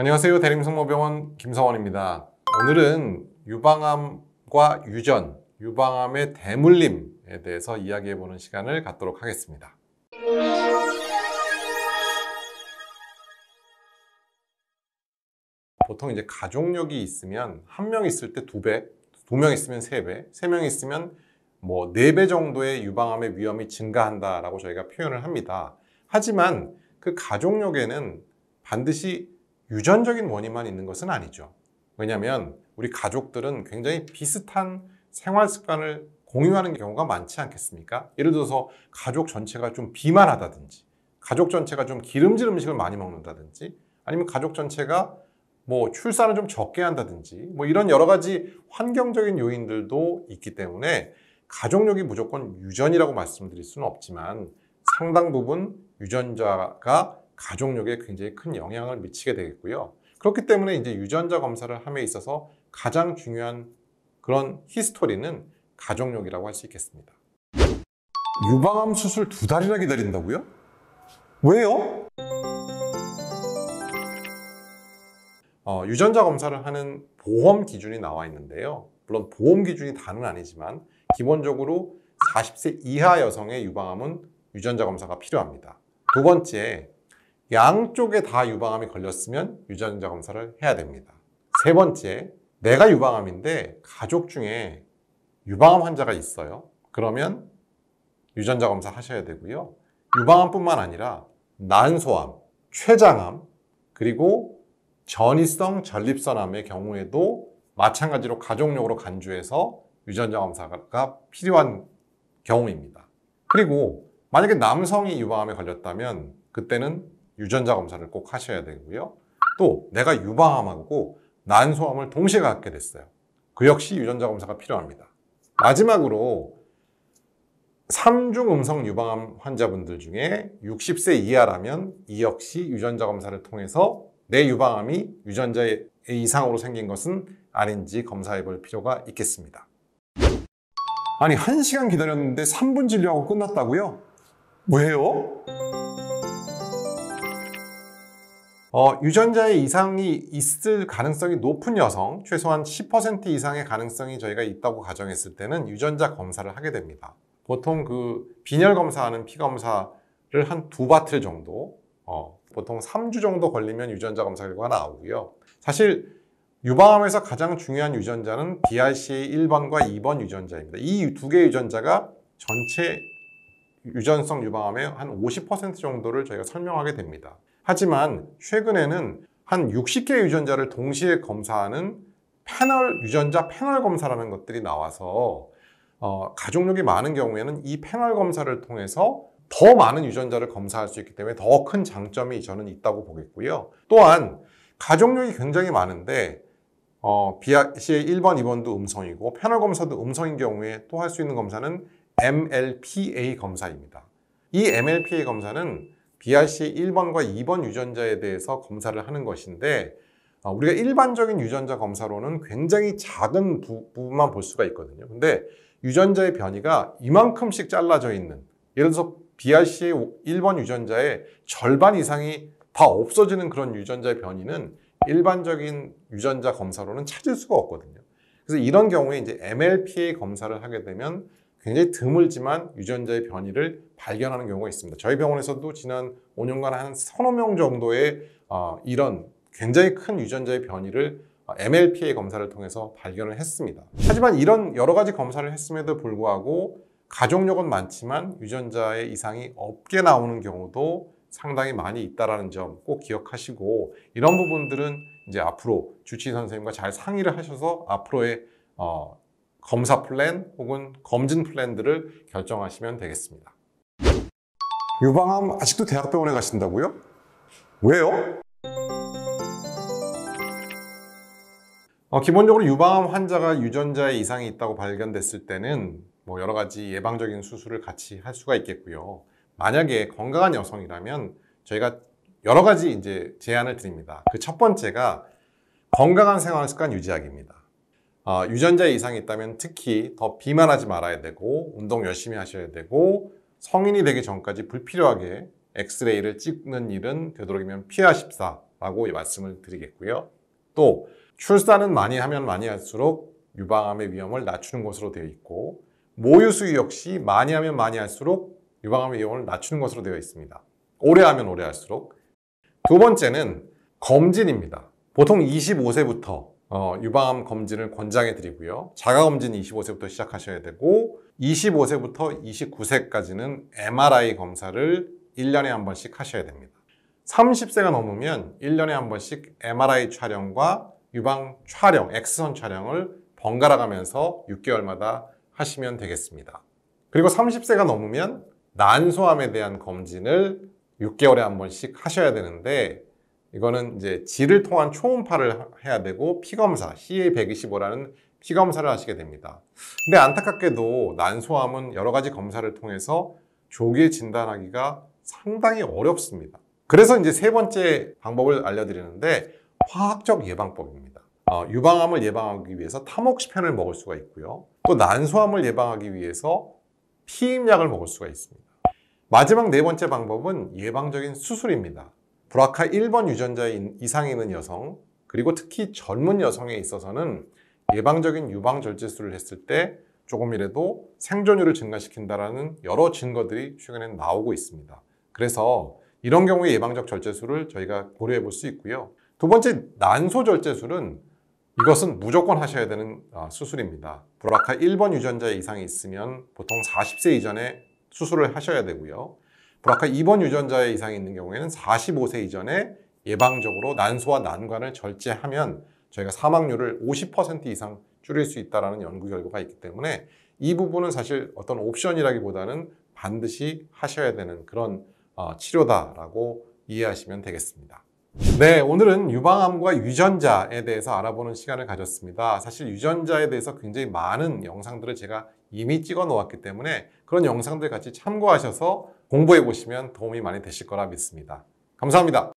안녕하세요. 대림성모병원 김성원입니다. 오늘은 유방암과 유전, 유방암의 대물림에 대해서 이야기해보는 시간을 갖도록 하겠습니다. 보통 이제 가족력이 있으면 한 명 있을 때 두 배, 두 명 있으면 세 배, 세 명 있으면 뭐 네 배 정도의 유방암의 위험이 증가한다라고 저희가 표현을 합니다. 하지만 그 가족력에는 반드시 유전적인 원인만 있는 것은 아니죠. 왜냐하면 우리 가족들은 굉장히 비슷한 생활 습관을 공유하는 경우가 많지 않겠습니까? 예를 들어서 가족 전체가 좀 비만하다든지 가족 전체가 좀 기름진 음식을 많이 먹는다든지 아니면 가족 전체가 뭐 출산을 좀 적게 한다든지 뭐 이런 여러 가지 환경적인 요인들도 있기 때문에 가족력이 무조건 유전이라고 말씀드릴 수는 없지만 상당 부분 유전자가 가족력에 굉장히 큰 영향을 미치게 되겠고요. 그렇기 때문에 이제 유전자 검사를 함에 있어서 가장 중요한 그런 히스토리는 가족력이라고 할 수 있겠습니다. 유방암 수술 두 달이나 기다린다고요? 왜요? 어, 유전자 검사를 하는 보험 기준이 나와 있는데요. 물론 보험 기준이 다는 아니지만 기본적으로 40세 이하 여성의 유방암은 유전자 검사가 필요합니다. 두 번째, 양쪽에 다 유방암이 걸렸으면 유전자 검사를 해야 됩니다. 세 번째, 내가 유방암인데 가족 중에 유방암 환자가 있어요. 그러면 유전자 검사 하셔야 되고요. 유방암뿐만 아니라 난소암, 췌장암, 그리고 전이성 전립선암의 경우에도 마찬가지로 가족력으로 간주해서 유전자 검사가 필요한 경우입니다. 그리고 만약에 남성이 유방암에 걸렸다면 그때는 유전자 검사를 꼭 하셔야 되고요. 또 내가 유방암하고 난소암을 동시에 갖게 됐어요. 그 역시 유전자 검사가 필요합니다. 마지막으로 3중 음성 유방암 환자분들 중에 60세 이하라면 이 역시 유전자 검사를 통해서 내 유방암이 유전자의 이상으로 생긴 것은 아닌지 검사해 볼 필요가 있겠습니다. 아니 1시간 기다렸는데 3분 진료하고 끝났다고요? 왜요? 어, 유전자의 이상이 있을 가능성이 높은 여성, 최소한 10% 이상의 가능성이 저희가 있다고 가정했을 때는 유전자 검사를 하게 됩니다. 보통 그 빈혈 검사하는 피 검사를 한 두 바틀 정도, 어, 보통 3주 정도 걸리면 유전자 검사 결과가 나오고요. 사실 유방암에서 가장 중요한 유전자는 BRCA 1번과 2번 유전자입니다. 이 두 개의 유전자가 전체 유전성 유방암의 한 50% 정도를 저희가 설명하게 됩니다. 하지만 최근에는 한 60개 유전자를 동시에 검사하는 패널 유전자 패널 검사라는 것들이 나와서 어, 가족력이 많은 경우에는 이 패널 검사를 통해서 더 많은 유전자를 검사할 수 있기 때문에 더 큰 장점이 저는 있다고 보겠고요. 또한 가족력이 굉장히 많은데 어, BRCA 1번, 2번도 음성이고 패널 검사도 음성인 경우에 또 할 수 있는 검사는 MLPA 검사입니다. 이 MLPA 검사는 BRC 1번과 2번 유전자에 대해서 검사를 하는 것인데 아, 우리가 일반적인 유전자 검사로는 굉장히 작은 부분만 볼 수가 있거든요. 근데 유전자의 변이가 이만큼씩 잘라져 있는 예를 들어서 b r c 1번 유전자의 절반 이상이 다 없어지는 그런 유전자의 변이는 일반적인 유전자 검사로는 찾을 수가 없거든요. 그래서 이런 경우에 이제 MLPA 검사를 하게 되면 굉장히 드물지만 유전자의 변이를 발견하는 경우가 있습니다. 저희 병원에서도 지난 5년간 한 서너 명 정도의 어, 이런 굉장히 큰 유전자의 변이를 어, MLPA 검사를 통해서 발견을 했습니다. 하지만 이런 여러 가지 검사를 했음에도 불구하고 가족력은 많지만 유전자의 이상이 없게 나오는 경우도 상당히 많이 있다라는 점 꼭 기억하시고 이런 부분들은 이제 앞으로 주치의 선생님과 잘 상의를 하셔서 앞으로의 어, 검사 플랜 혹은 검진 플랜들을 결정하시면 되겠습니다. 유방암 아직도 대학병원에 가신다고요? 왜요? 어, 기본적으로 유방암 환자가 유전자에 이상이 있다고 발견됐을 때는 뭐 여러 가지 예방적인 수술을 같이 할 수가 있겠고요. 만약에 건강한 여성이라면 저희가 여러 가지 이제 제안을 드립니다. 그 첫 번째가 건강한 생활 습관 유지하기입니다. 어, 유전자 이상이 있다면 특히 더 비만하지 말아야 되고 운동 열심히 하셔야 되고 성인이 되기 전까지 불필요하게 엑스레이를 찍는 일은 되도록이면 피하십사라고 말씀을 드리겠고요. 또 출산은 많이 하면 많이 할수록 유방암의 위험을 낮추는 것으로 되어 있고 모유수유 역시 많이 하면 많이 할수록 유방암의 위험을 낮추는 것으로 되어 있습니다. 오래 하면 오래 할수록 두 번째는 검진입니다. 보통 25세부터 어, 유방암 검진을 권장해 드리고요. 자가 검진 25세부터 시작하셔야 되고 25세부터 29세까지는 MRI 검사를 1년에 한 번씩 하셔야 됩니다. 30세가 넘으면 1년에 한 번씩 MRI 촬영과 유방 촬영, 엑스선 촬영을 번갈아 가면서 6개월마다 하시면 되겠습니다. 그리고 30세가 넘으면 난소암에 대한 검진을 6개월에 한 번씩 하셔야 되는데 이거는 이제 질을 통한 초음파를 해야 되고 피검사 CA125라는 피검사를 하시게 됩니다. 근데 안타깝게도 난소암은 여러 가지 검사를 통해서 조기에 진단하기가 상당히 어렵습니다. 그래서 이제 세 번째 방법을 알려드리는데 화학적 예방법입니다. 어, 유방암을 예방하기 위해서 타목시편을 먹을 수가 있고요. 또 난소암을 예방하기 위해서 피임약을 먹을 수가 있습니다. 마지막 네 번째 방법은 예방적인 수술입니다. 브라카 1번 유전자인 이상 있는 여성 그리고 특히 젊은 여성에 있어서는 예방적인 유방 절제술을 했을 때 조금이라도 생존율을 증가시킨다라는 여러 증거들이 최근에 나오고 있습니다. 그래서 이런 경우에 예방적 절제술을 저희가 고려해 볼 수 있고요. 두 번째 난소 절제술은 이것은 무조건 하셔야 되는 아, 수술입니다. 브라카 1번 유전자 이상이 있으면 보통 40세 이전에 수술을 하셔야 되고요. 브라카 2번 유전자에 이상이 있는 경우에는 45세 이전에 예방적으로 난소와 난관을 절제하면 저희가 사망률을 50% 이상 줄일 수 있다는 연구 결과가 있기 때문에 이 부분은 사실 어떤 옵션이라기보다는 반드시 하셔야 되는 그런 어, 치료다라고 이해하시면 되겠습니다. 네, 오늘은 유방암과 유전자에 대해서 알아보는 시간을 가졌습니다. 사실 유전자에 대해서 굉장히 많은 영상들을 제가 이미 찍어 놓았기 때문에 그런 영상들 같이 참고하셔서 공부해 보시면 도움이 많이 되실 거라 믿습니다. 감사합니다.